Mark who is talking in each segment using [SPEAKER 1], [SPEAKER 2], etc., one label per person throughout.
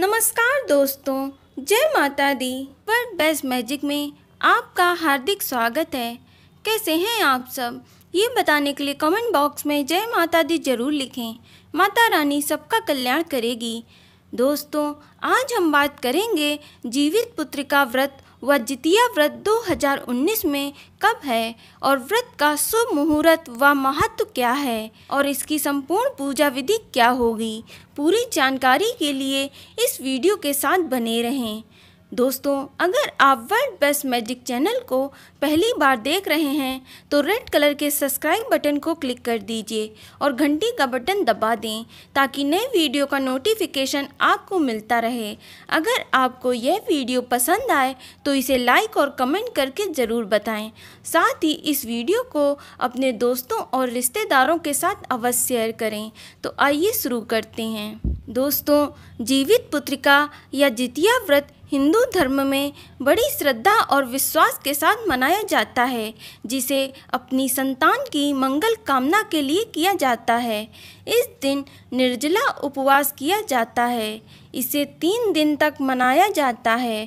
[SPEAKER 1] नमस्कार दोस्तों जय माता दी वर्ल्ड बेस्ट मैजिक में आपका हार्दिक स्वागत है कैसे हैं आप सब ये बताने के लिए कमेंट बॉक्स में जय माता दी जरूर लिखें माता रानी सबका कल्याण करेगी दोस्तों आज हम बात करेंगे जीवित पुत्र का व्रत वह द्वितीय व्रत 2019 में कब है और व्रत का शुभ मुहूर्त व महत्व क्या है और इसकी संपूर्ण पूजा विधि क्या होगी पूरी जानकारी के लिए इस वीडियो के साथ बने रहें दोस्तों अगर आप वर्ल्ड बेस्ट मैजिक चैनल को पहली बार देख रहे हैं तो रेड कलर के सब्सक्राइब बटन को क्लिक कर दीजिए और घंटी का बटन दबा दें ताकि नए वीडियो का नोटिफिकेशन आपको मिलता रहे अगर आपको यह वीडियो पसंद आए तो इसे लाइक और कमेंट करके ज़रूर बताएं साथ ही इस वीडियो को अपने दोस्तों और रिश्तेदारों के साथ अवश्य शेयर करें तो आइए शुरू करते हैं दोस्तों जीवित पुत्रिका या जितिया व्रत हिंदू धर्म में बड़ी श्रद्धा और विश्वास के साथ मनाया जाता है जिसे अपनी संतान की मंगल कामना के लिए किया जाता है इस दिन निर्जला उपवास किया जाता है इसे तीन दिन तक मनाया जाता है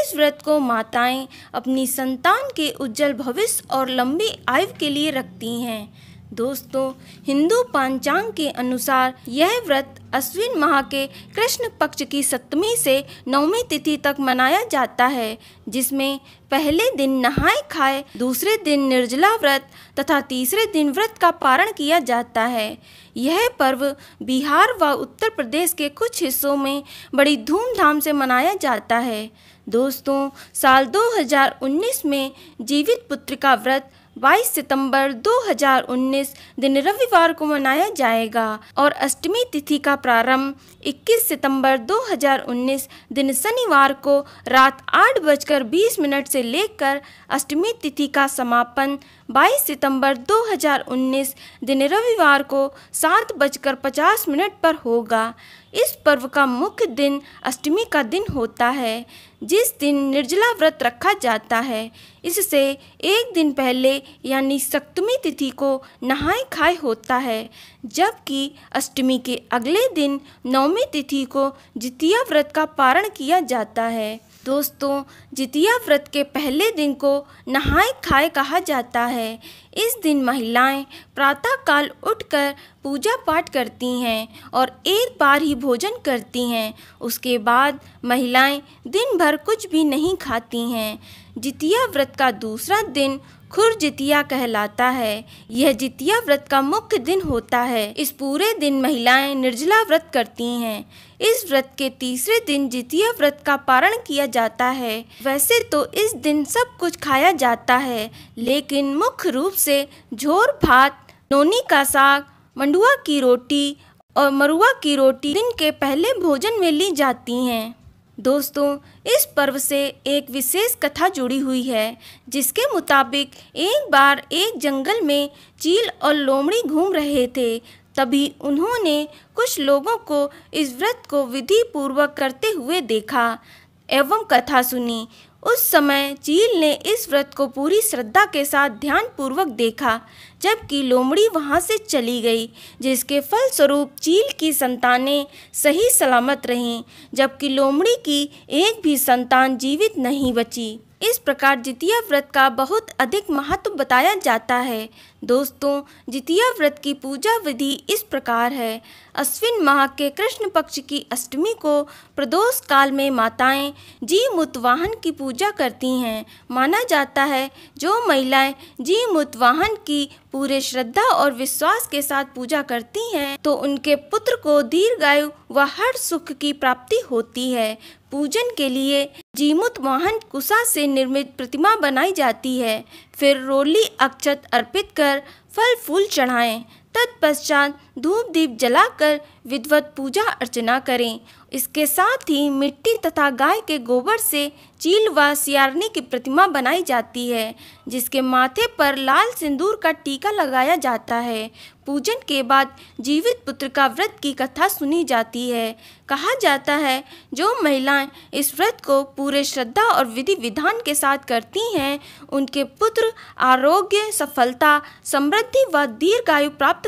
[SPEAKER 1] इस व्रत को माताएं अपनी संतान के उज्जवल भविष्य और लंबी आयु के लिए रखती हैं दोस्तों हिंदू पंचांग के अनुसार यह व्रत अश्विन माह के कृष्ण पक्ष की सप्तमी से नवमी तिथि तक मनाया जाता है जिसमें पहले दिन नहाए खाए दूसरे दिन निर्जला व्रत तथा तीसरे दिन व्रत का पारण किया जाता है यह पर्व बिहार व उत्तर प्रदेश के कुछ हिस्सों में बड़ी धूमधाम से मनाया जाता है दोस्तों साल 2019 में जीवित पुत्र का व्रत 22 सितंबर 2019 दिन रविवार को मनाया जाएगा और अष्टमी तिथि का प्रारंभ 21 सितंबर 2019 दिन शनिवार को रात आठ बजकर बीस मिनट से लेकर अष्टमी तिथि का समापन 22 सितंबर 2019 दिन रविवार को सात बजकर पचास मिनट पर होगा इस पर्व का मुख्य दिन अष्टमी का दिन होता है जिस दिन निर्जला व्रत रखा जाता है इससे एक दिन पहले यानी सप्तमी तिथि को नहाए खाए होता है जबकि अष्टमी के अगले दिन नवमी तिथि को द्वितीय व्रत का पारण किया जाता है दोस्तों जितिया व्रत के पहले दिन को नहाए खाए कहा जाता है इस दिन महिलाएं प्रातःकाल उठकर पूजा पाठ करती हैं और एक बार ही भोजन करती हैं उसके बाद महिलाएं दिन भर कुछ भी नहीं खाती हैं जितिया व्रत का दूसरा दिन खुरजितिया कहलाता है यह जितिया व्रत का मुख्य दिन होता है इस पूरे दिन महिलाएं निर्जला व्रत करती हैं इस व्रत के तीसरे दिन जितिया व्रत का पारण किया जाता है वैसे तो इस दिन सब कुछ खाया जाता है लेकिन मुख्य रूप से झोर भात नोनी का साग मंडुआ की रोटी और मरुआ की रोटी दिन के पहले भोजन में ली जाती हैं दोस्तों इस पर्व से एक विशेष कथा जुड़ी हुई है जिसके मुताबिक एक बार एक जंगल में चील और लोमड़ी घूम रहे थे तभी उन्होंने कुछ लोगों को इस व्रत को विधि पूर्वक करते हुए देखा एवं कथा सुनी उस समय चील ने इस व्रत को पूरी श्रद्धा के साथ ध्यानपूर्वक देखा जबकि लोमड़ी वहां से चली गई जिसके फलस्वरूप चील की संतानें सही सलामत रहीं जबकि लोमड़ी की एक भी संतान जीवित नहीं बची इस प्रकार द्वितीय व्रत का बहुत अधिक महत्व बताया जाता है दोस्तों द्वितीय व्रत की पूजा विधि इस प्रकार है अश्विन माह के कृष्ण पक्ष की अष्टमी को प्रदोष काल में माताएं जी मुतवाहन की पूजा करती हैं माना जाता है जो महिलाएं जी मुतवाहन की पूरे श्रद्धा और विश्वास के साथ पूजा करती हैं तो उनके पुत्र को दीर्घायु व हर सुख की प्राप्ति होती है पूजन के लिए जीमुत वाहन कुशा से निर्मित प्रतिमा बनाई जाती है फिर रोली अक्षत अर्पित कर फल फूल चढ़ाएं तत्पश्चात धूप दीप जलाकर विधवत पूजा अर्चना करें इसके साथ ही मिट्टी तथा गाय के गोबर से चील व सियारनी की प्रतिमा बनाई जाती है जिसके माथे पर लाल सिंदूर का टीका लगाया जाता है पूजन के बाद जीवित पुत्र का व्रत की कथा सुनी जाती है कहा जाता है जो महिलाएं इस व्रत को पूरे श्रद्धा और विधि विधान के साथ करती हैं उनके पुत्र आरोग्य सफलता समृद्धि व दीर्घायु प्राप्त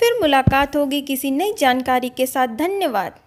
[SPEAKER 1] फिर मुलाकात होगी किसी नई जानकारी के साथ धन्यवाद